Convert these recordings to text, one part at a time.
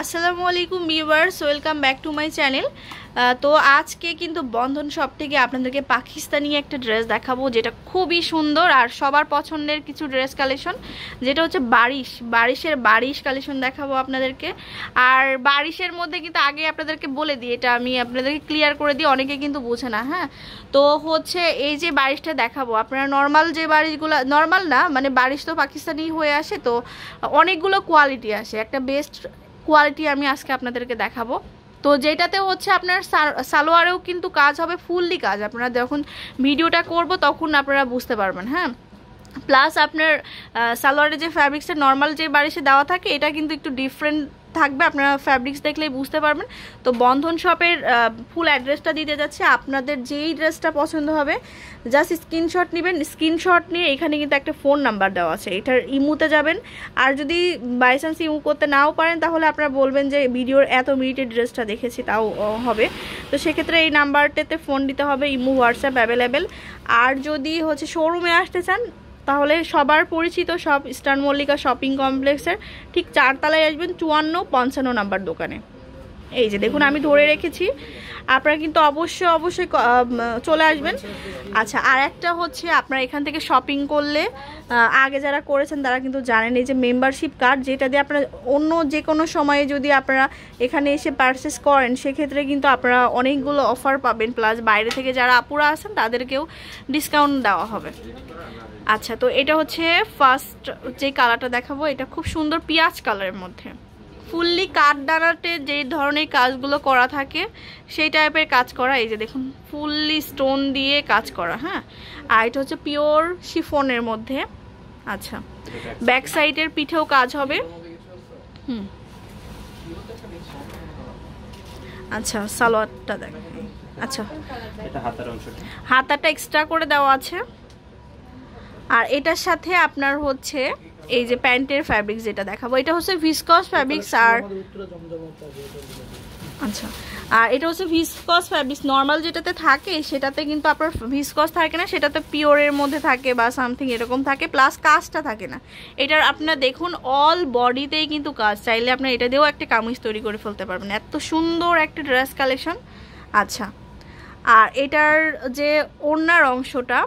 আসসালামু আলাইকুম viewers welcome back to my channel তো আজকে কিন্তু বন্ধন শপ থেকে আপনাদেরকে পাকিস্তানি একটা ড্রেস দেখাবো যেটা খুবই সুন্দর আর সবার পছন্দের কিছু ড্রেস কালেকশন যেটা হচ্ছে বারিশ বারিশের বারিশ কালেকশন দেখাবো আপনাদেরকে আর বারিশের মধ্যে কিন্তু আগে আপনাদেরকে বলে দিই এটা আমি আপনাদেরকে ক্লিয়ার করে দিই অনেকে কিন্তু বোঝে না হ্যাঁ তো হচ্ছে এই যে বারিশটা দেখাবো আপনারা নর্মাল যে বারিশগুলো নর্মাল না মানে বারিশ তো পাকিস্তানি হয়ে আসে তো অনেকগুলো কোয়ালিটি আসে একটা বেস্ট কোয়ালিটি আমি আজকে আপনাদেরকে দেখাবো তো যেটাতে হচ্ছে আপনার সালোয়ারেও কিন্তু কাজ হবে ফুললি কাজ আপনারা যখন ভিডিওটা করব তখন আপনারা বুঝতে পারবেন হ্যাঁ প্লাস আপনার সালোয়ারের যে ফ্যাব্রিক্সটা নর্মাল যে বাড়িতে দেওয়া থাকে এটা কিন্তু একটু ডিফারেন্ট থাকবে আপনারা ফ্যাব্রিক্স দেখলেই বুঝতে পারবেন তো বন্ধন শপের ফুল অ্যাড্রেসটা দিতে যাচ্ছে আপনাদের যেই ড্রেসটা পছন্দ হবে জাস্ট স্ক্রিনশট নেবেন স্ক্রিনশট নিয়ে এখানে কিন্তু একটা ফোন নাম্বার দেওয়া আছে এটার ইমুতে যাবেন আর যদি বাই চান্স ইমু করতে নাও পারেন তাহলে আপনারা বলবেন যে ভিডিওর এত মিনিটের ড্রেসটা দেখেছি তাও হবে তো সেক্ষেত্রে এই নাম্বারটাতে ফোন দিতে হবে ইমু হোয়াটসঅ্যাপ অ্যাভেলেবেল আর যদি হচ্ছে শোরুমে আসতে চান তাহলে সবার পরিচিত সব স্টার মল্লিকা শপিং কমপ্লেক্সের ঠিক চারতলায় আসবেন চুয়ান্ন পঞ্চান্ন নাম্বার দোকানে এই যে দেখুন আমি ধরে রেখেছি আপনারা কিন্তু অবশ্যই অবশ্যই চলে আসবেন আচ্ছা আর একটা হচ্ছে আপনারা এখান থেকে শপিং করলে আগে যারা করেছেন তারা কিন্তু জানেন এই যে মেম্বারশিপ কার্ড যেটা দিয়ে আপনারা অন্য যে কোনো সময়ে যদি আপনারা এখানে এসে পারচেস করেন সেক্ষেত্রে কিন্তু আপনারা অনেকগুলো অফার পাবেন প্লাস বাইরে থেকে যারা আপুরা আছেন তাদেরকেও ডিসকাউন্ট দেওয়া হবে আচ্ছা তো এটা হচ্ছে ফার্স্ট যে কালারটা দেখাবো এটা খুব সুন্দর পিঁয়াজ কালারের মধ্যে ফুললি কাঠ দানাতে যে ধরনের কাজগুলো করা থাকে সেই টাইপের কাজ করা এই যে দেখুন ফুললি স্টোন দিয়ে কাজ করা হ্যাঁ আর এটা হচ্ছে পিওর শিফনের মধ্যে আচ্ছা ব্যাক সাইডের পিঠেও কাজ হবে হুম আচ্ছা সালোয়ারটা দেখ আচ্ছা হাতাটা এক্সট্রা করে দেওয়া আছে আর এটার সাথে আপনার হচ্ছে এই যে প্যান্টের ফ্যাব্রিক যেটা দেখাবো এটা হচ্ছে ভিসকস ফ্যাব্রিক্স আর আচ্ছা আর এটা হচ্ছে ভিসকস ফ্যাব্রিক্স নর্মাল যেটাতে থাকে সেটাতে কিন্তু আপনার ভিসকস থাকে না সেটাতে পিওরের মধ্যে থাকে বা সামথিং এরকম থাকে প্লাস কাজটা থাকে না এটার আপনার দেখুন অল বডিতেই কিন্তু কাজ চাইলে আপনার এটা দিয়েও একটা কামিজ তৈরি করে ফেলতে পারবেন এত সুন্দর একটা ড্রেস কালেকশন আচ্ছা আর এটার যে ওড়নার অংশটা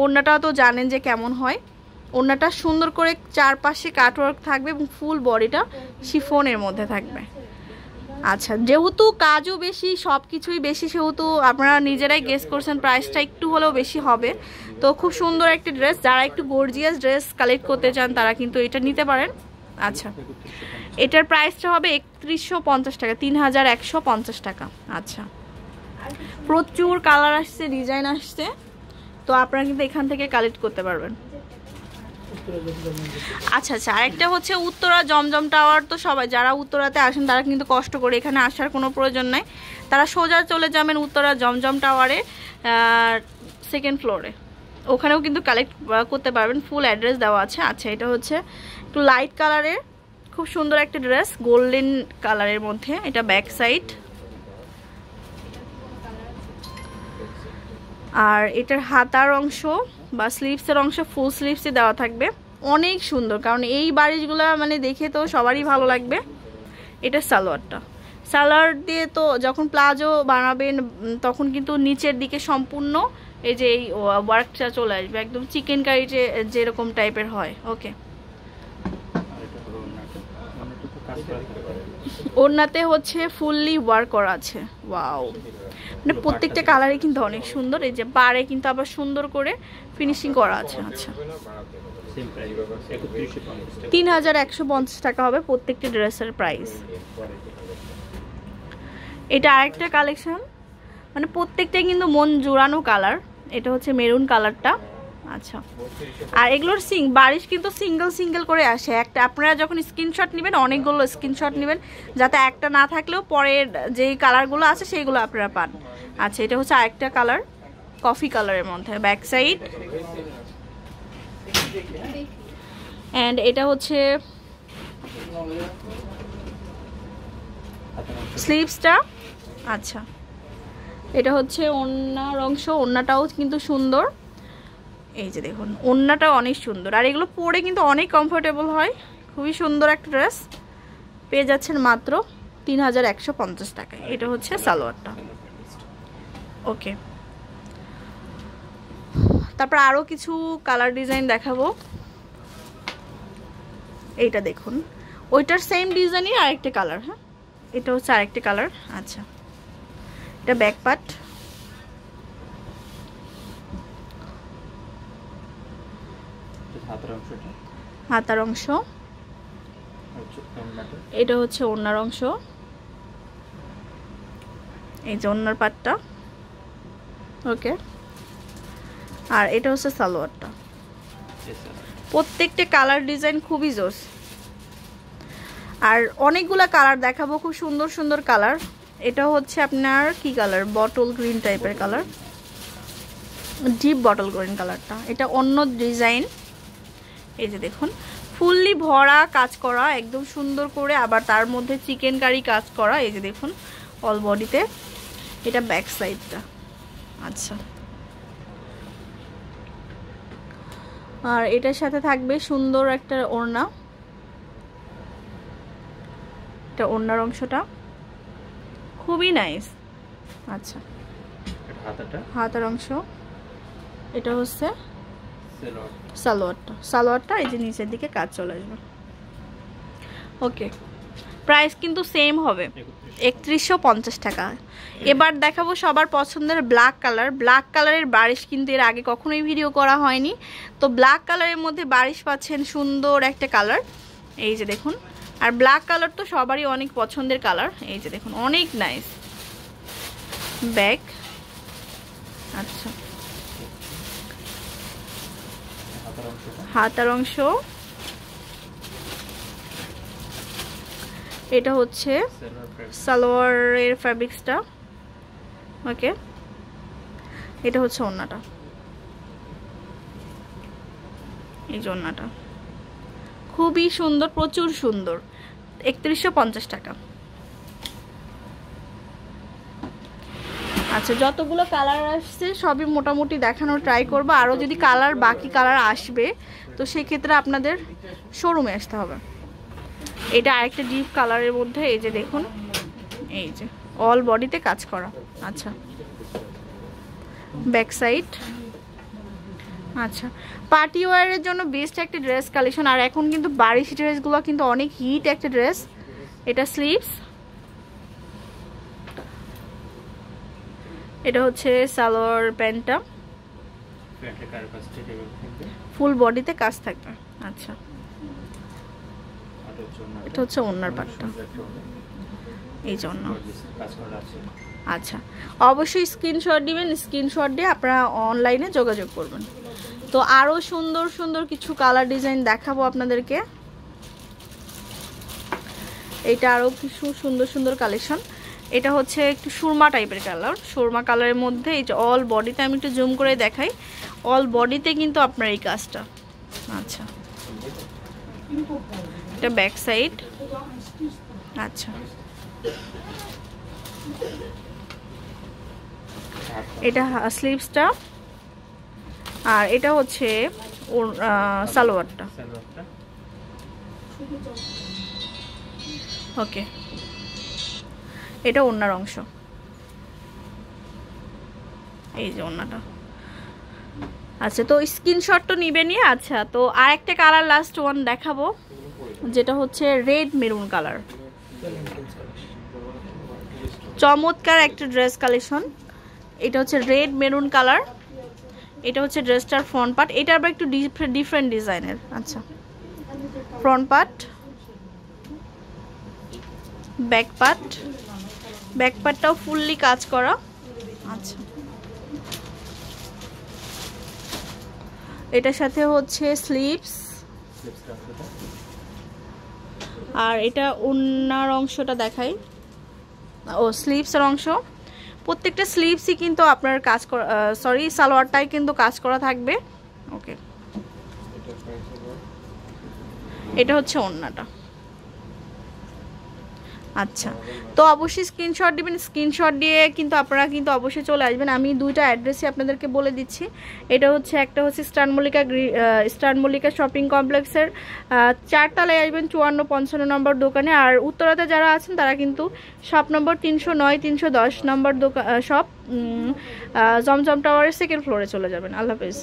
ওড়নাটাও তো জানেন যে কেমন হয় ওড়নাটা সুন্দর করে চারপাশে কাটওয়ার্ক থাকবে এবং ফুল বডিটা শিফোনের মধ্যে থাকবে আচ্ছা যেহেতু কাজও বেশি সব কিছুই বেশি সেহেতু আপনারা নিজেরাই গেস করছেন প্রাইসটা একটু হলেও বেশি হবে তো খুব সুন্দর একটি ড্রেস যারা একটু গর্জিয়াস ড্রেস কালেক্ট করতে চান তারা কিন্তু এটা নিতে পারেন আচ্ছা এটার প্রাইসটা হবে একত্রিশশো পঞ্চাশ টাকা তিন হাজার একশো পঞ্চাশ টাকা আচ্ছা প্রচুর কালার আসছে ডিজাইন আসছে তো আপনারা কিন্তু এখান থেকে কালেক্ট করতে পারবেন আচ্ছা আচ্ছা আরেকটা হচ্ছে উত্তরা জমজম টাওয়ার তো সবাই যারা উত্তরাতে আসেন তারা কিন্তু কষ্ট করে এখানে আসার কোনো প্রয়োজন নাই তারা সোজা চলে যাবেন উত্তরা জমজম টাওয়ারে সেকেন্ড ফ্লোরে ওখানেও কিন্তু কালেক্ট করতে পারবেন ফুল অ্যাড্রেস দেওয়া আছে আচ্ছা এটা হচ্ছে একটু লাইট কালারের খুব সুন্দর একটা ড্রেস গোল্ডেন কালারের মধ্যে এটা ব্যাক সাইড আর এটার হাতার অংশ বা স্লিভসের অংশ ফুল স্লিভসই দেওয়া থাকবে অনেক সুন্দর কারণ এই বারিশগুলো মানে দেখে তো সবারই ভালো লাগবে এটা সালোয়ারটা সালোয়ার দিয়ে তো যখন প্লাজো বানাবেন তখন কিন্তু নিচের দিকে সম্পূর্ণ এই যে এই ওয়ার্কটা চলে আসবে একদম চিকেন কারি যে যেরকম টাইপের হয় ওকে ওড়নাতে হচ্ছে ফুললি ওয়ার্ক করা আছে ওয়াও মানে প্রত্যেকটা কালারই কিন্তু অনেক সুন্দর এই যে বারে কিন্তু আবার সুন্দর করে ফিনিশিং করা আছে আচ্ছা তিন হাজার একশো পঞ্চাশ টাকা হবে প্রত্যেকটি ড্রেসের প্রাইস এটা আরেকটা কালেকশন মানে প্রত্যেকটাই কিন্তু মন জোড়ানো কালার এটা হচ্ছে মেরুন কালারটা আচ্ছা আর এগুলোর সিং বারিশ কিন্তু সিঙ্গেল সিঙ্গেল করে আসে একটা আপনারা যখন স্ক্রিনশট নেবেন অনেকগুলো স্ক্রিনশট নেবেন যাতে একটা না থাকলেও পরের যেই কালারগুলো আছে সেইগুলো আপনারা পান আচ্ছা এটা হচ্ছে আরেকটা কালার কফি কালারের মধ্যে ব্যাক সাইড অ্যান্ড এটা হচ্ছে স্লিপসটা আচ্ছা এটা হচ্ছে অন্যার অংশ অন্যটাও কিন্তু সুন্দর এই যে দেখুন ওন্নাটা অনেক সুন্দর আর এগুলো পরে কিন্তু অনেক কমফোর্টেবল হয় খুবই সুন্দর একটা ড্রেস পেয়ে যাচ্ছেন মাত্র তিন হাজার একশো পঞ্চাশ টাকায় এটা হচ্ছে সালোয়ারটা ওকে তারপর আরও কিছু কালার ডিজাইন দেখাবো এইটা দেখুন ওইটার সেম ডিজাইনই আরেকটা কালার হ্যাঁ এটা হচ্ছে আরেকটা কালার আচ্ছা এটা ব্যাক পার্ট হাতার অংশ এটা হচ্ছে ওনার অংশ এই যে ওনার পাটটা ওকে আর এটা হচ্ছে সালোয়ারটা প্রত্যেকটা কালার ডিজাইন খুবই জোস আর অনেকগুলা কালার দেখাবো খুব সুন্দর সুন্দর কালার এটা হচ্ছে আপনার কি কালার বটল গ্রিন টাইপের কালার ডিপ বটল গ্রিন কালারটা এটা অন্য ডিজাইন এই যে দেখুন ফুললি ভরা কাজ করা একদম সুন্দর করে আবার তার মধ্যে চিকেন কারি কাজ করা এই যে দেখুন অল বডিতে এটা ব্যাক সাইডটা আচ্ছা আর এটার সাথে থাকবে সুন্দর একটা ওড়না এটা ওড়নার অংশটা খুবই নাইস আচ্ছা হাতার অংশ এটা হচ্ছে সালোয়ারটা সালোয়ারটা এই যে নিচের দিকে কাজ চলে আসবে ওকে প্রাইস কিন্তু সেম হবে একত্রিশশো পঞ্চাশ টাকা এবার দেখাবো সবার পছন্দের ব্ল্যাক কালার ব্ল্যাক কালারের বারিশ কিন্তু এর আগে কখনোই ভিডিও করা হয়নি তো ব্ল্যাক কালারের মধ্যে বারিশ পাচ্ছেন সুন্দর একটা কালার এই যে দেখুন আর ব্ল্যাক কালার তো সবারই অনেক পছন্দের কালার এই যে দেখুন অনেক নাইস ব্যাগ আচ্ছা হাতার অংশ এটা হচ্ছে সালোয়ারের ফ্যাব্রিক্সটা ওকে এটা হচ্ছে অন্যটা এই যে অন্যটা খুবই সুন্দর প্রচুর সুন্দর একত্রিশশো টাকা আচ্ছা যতগুলো কালার আসছে সবই মোটামুটি দেখানোর ট্রাই করব আরও যদি কালার বাকি কালার আসবে তো সেক্ষেত্রে আপনাদের শোরুমে আসতে হবে এটা আরেকটা ডিপ কালারের মধ্যে এই যে দেখুন এই যে অল বডিতে কাজ করা আচ্ছা ব্যাক সাইড আচ্ছা পার্টি ওয়ারের জন্য বেস্ট একটা ড্রেস কালেকশন আর এখন কিন্তু বারিশ ড্রেসগুলো কিন্তু অনেক হিট একটা ড্রেস এটা স্লিভস এটা হচ্ছে সালোয়ার প্যান্টটা ফুল বডিতে কাজ থাকবে আচ্ছা এটা হচ্ছে ওনার পাটটা এই জন্য আচ্ছা অবশ্যই স্ক্রিনশট দিবেন স্ক্রিনশট দিয়ে আপনারা অনলাইনে যোগাযোগ করবেন তো আরও সুন্দর সুন্দর কিছু কালার ডিজাইন দেখাবো আপনাদেরকে এটা আরও কিছু সুন্দর সুন্দর কালেকশন এটা হচ্ছে একটু সুরমা টাইপের কালার সুরমা কালারের মধ্যে এই যে অল বডিতে আমি একটু জুম করে দেখাই অল বডিতে কিন্তু আপনার এই কাজটা আচ্ছা এটা ব্যাক সাইড আচ্ছা এটা স্লিভসটা আর এটা হচ্ছে ওর সালোয়ারটা ওকে এটা ওনার অংশ এই যে ওনাটা আচ্ছা তো স্ক্রিনশট তো নিবে নিয়ে আচ্ছা তো আর একটা কালার লাস্ট ওয়ান দেখাবো যেটা হচ্ছে রেড মেরুন কালার চমৎকার একটা ড্রেস কালেকশন এটা হচ্ছে রেড মেরুন কালার এটা হচ্ছে ড্রেসটার ফ্রন্ট পার্ট এটা আবার একটু ডিফারেন্ট ডিজাইনের আচ্ছা front part back part back পার্টটাও ফুললি কাজ করা আচ্ছা এটার সাথে হচ্ছে স্লিপস আর এটা ওনার অংশটা দেখাই ও স্লিপসের অংশ প্রত্যেকটা স্লিপসই কিন্তু আপনার কাজ করা সরি সালোয়ারটাই কিন্তু কাজ করা থাকবে ওকে এটা হচ্ছে ওন্নাটা আচ্ছা তো অবশ্যই স্ক্রিনশট দিবেন স্ক্রিনশট দিয়ে কিন্তু আপনারা কিন্তু অবশ্যই চলে আসবেন আমি দুইটা অ্যাড্রেসই আপনাদেরকে বলে দিচ্ছি এটা হচ্ছে একটা হচ্ছে স্টানমল্লিকা স্টানমল্লিকা শপিং কমপ্লেক্সের চারতলায় আসবেন চুয়ান্ন পঞ্চান্ন নম্বর দোকানে আর উত্তরাতে যারা আছেন তারা কিন্তু শপ নম্বর তিনশো নয় তিনশো দশ নম্বর দোকান শপ জমজম টাওয়ারের সেকেন্ড ফ্লোরে চলে যাবেন আল্লাহ হাফেজ